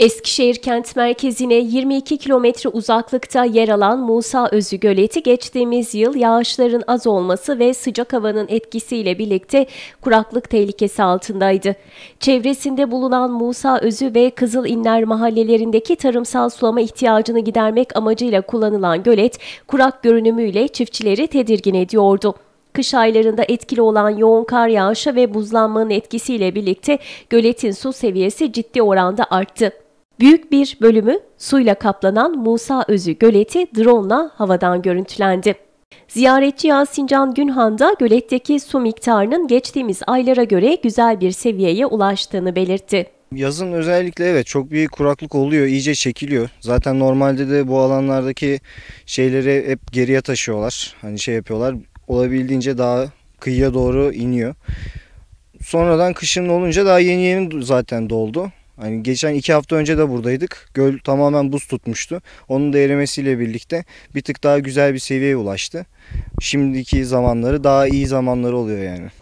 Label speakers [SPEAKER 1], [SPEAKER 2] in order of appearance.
[SPEAKER 1] Eskişehir kent merkezine 22 kilometre uzaklıkta yer alan Musa Özü Göleti geçtiğimiz yıl yağışların az olması ve sıcak havanın etkisiyle birlikte kuraklık tehlikesi altındaydı. Çevresinde bulunan Musa Özü ve Kızıl İnler mahallelerindeki tarımsal sulama ihtiyacını gidermek amacıyla kullanılan gölet kurak görünümüyle çiftçileri tedirgin ediyordu. Kış aylarında etkili olan yoğun kar yağışı ve buzlanmanın etkisiyle birlikte göletin su seviyesi ciddi oranda arttı. Büyük bir bölümü suyla kaplanan Musa Özü göleti drone'la havadan görüntülendi. Ziyaretçi Yasincan Günhan da göletteki su miktarının geçtiğimiz aylara göre güzel bir seviyeye ulaştığını belirtti.
[SPEAKER 2] Yazın özellikle evet çok bir kuraklık oluyor, iyice çekiliyor. Zaten normalde de bu alanlardaki şeyleri hep geriye taşıyorlar. Hani şey yapıyorlar, olabildiğince daha kıyıya doğru iniyor. Sonradan kışın olunca daha yeni yeni zaten doldu. Hani geçen iki hafta önce de buradaydık. Göl tamamen buz tutmuştu. Onun da erimesiyle birlikte bir tık daha güzel bir seviyeye ulaştı. Şimdiki zamanları daha iyi zamanları oluyor yani.